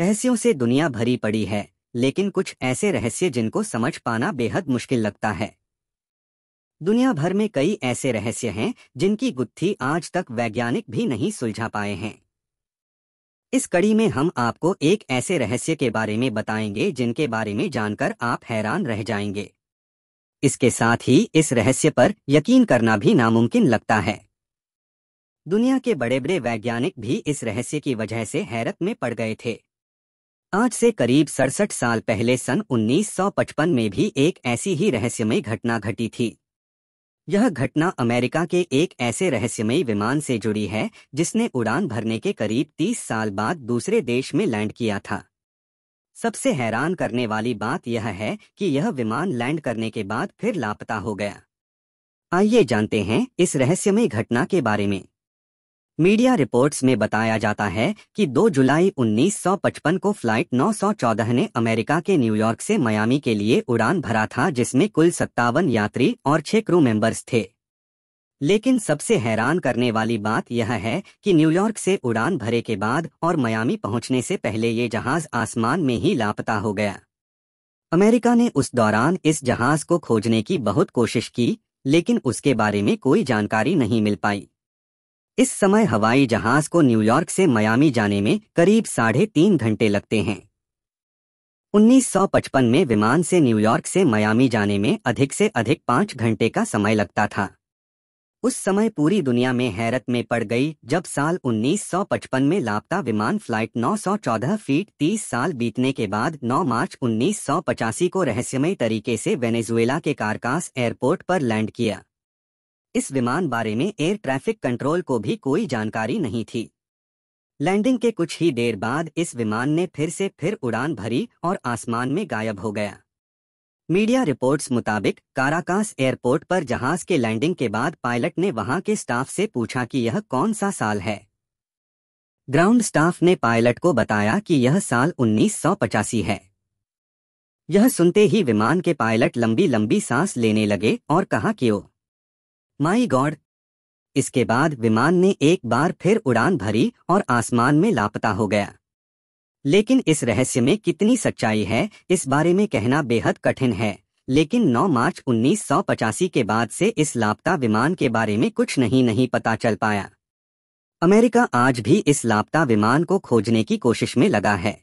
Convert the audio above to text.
रहस्यों से दुनिया भरी पड़ी है लेकिन कुछ ऐसे रहस्य जिनको समझ पाना बेहद मुश्किल लगता है दुनिया भर में कई ऐसे रहस्य हैं जिनकी गुत्थी आज तक वैज्ञानिक भी नहीं सुलझा पाए हैं इस कड़ी में हम आपको एक ऐसे रहस्य के बारे में बताएंगे जिनके बारे में जानकर आप हैरान रह जाएंगे इसके साथ ही इस रहस्य पर यकीन करना भी नामुमकिन लगता है दुनिया के बड़े बड़े वैज्ञानिक भी इस रहस्य की वजह से हैरत में पड़ गए थे आज से करीब सड़सठ साल पहले सन 1955 में भी एक ऐसी ही रहस्यमय घटना घटी थी यह घटना अमेरिका के एक ऐसे रहस्यमयी विमान से जुड़ी है जिसने उड़ान भरने के करीब 30 साल बाद दूसरे देश में लैंड किया था सबसे हैरान करने वाली बात यह है कि यह विमान लैंड करने के बाद फिर लापता हो गया आइए जानते हैं इस रहस्यमय घटना के बारे में मीडिया रिपोर्ट्स में बताया जाता है कि 2 जुलाई 1955 को फ्लाइट 914 ने अमेरिका के न्यूयॉर्क से मयामी के लिए उड़ान भरा था जिसमें कुल सत्तावन यात्री और छह क्रू मेंबर्स थे लेकिन सबसे हैरान करने वाली बात यह है कि न्यूयॉर्क से उड़ान भरे के बाद और मयामी पहुंचने से पहले ये जहाज आसमान में ही लापता हो गया अमेरिका ने उस दौरान इस जहाज को खोजने की बहुत कोशिश की लेकिन उसके बारे में कोई जानकारी नहीं मिल पाई इस समय हवाई जहाज को न्यूयॉर्क से मयामी जाने में करीब साढ़े तीन घंटे लगते हैं 1955 में विमान से न्यूयॉर्क से मयामी जाने में अधिक से अधिक पाँच घंटे का समय लगता था उस समय पूरी दुनिया में हैरत में पड़ गई जब साल 1955 में लापता विमान फ्लाइट 914 फीट 30 साल बीतने के बाद 9 मार्च 1985 को रहस्यमय तरीके से वेनेजुएला के कारकास एयरपोर्ट पर लैंड किया इस विमान बारे में एयर ट्रैफिक कंट्रोल को भी कोई जानकारी नहीं थी लैंडिंग के कुछ ही देर बाद इस विमान ने फिर से फिर उड़ान भरी और आसमान में गायब हो गया मीडिया रिपोर्ट्स मुताबिक काराकास एयरपोर्ट पर जहाज के लैंडिंग के बाद पायलट ने वहां के स्टाफ से पूछा कि यह कौन सा साल है ग्राउंड स्टाफ ने पायलट को बताया कि यह साल उन्नीस है यह सुनते ही विमान के पायलट लंबी लंबी सांस लेने लगे और कहा कि ओ माई गॉड इसके बाद विमान ने एक बार फिर उड़ान भरी और आसमान में लापता हो गया लेकिन इस रहस्य में कितनी सच्चाई है इस बारे में कहना बेहद कठिन है लेकिन 9 मार्च उन्नीस के बाद से इस लापता विमान के बारे में कुछ नहीं नहीं पता चल पाया अमेरिका आज भी इस लापता विमान को खोजने की कोशिश में लगा है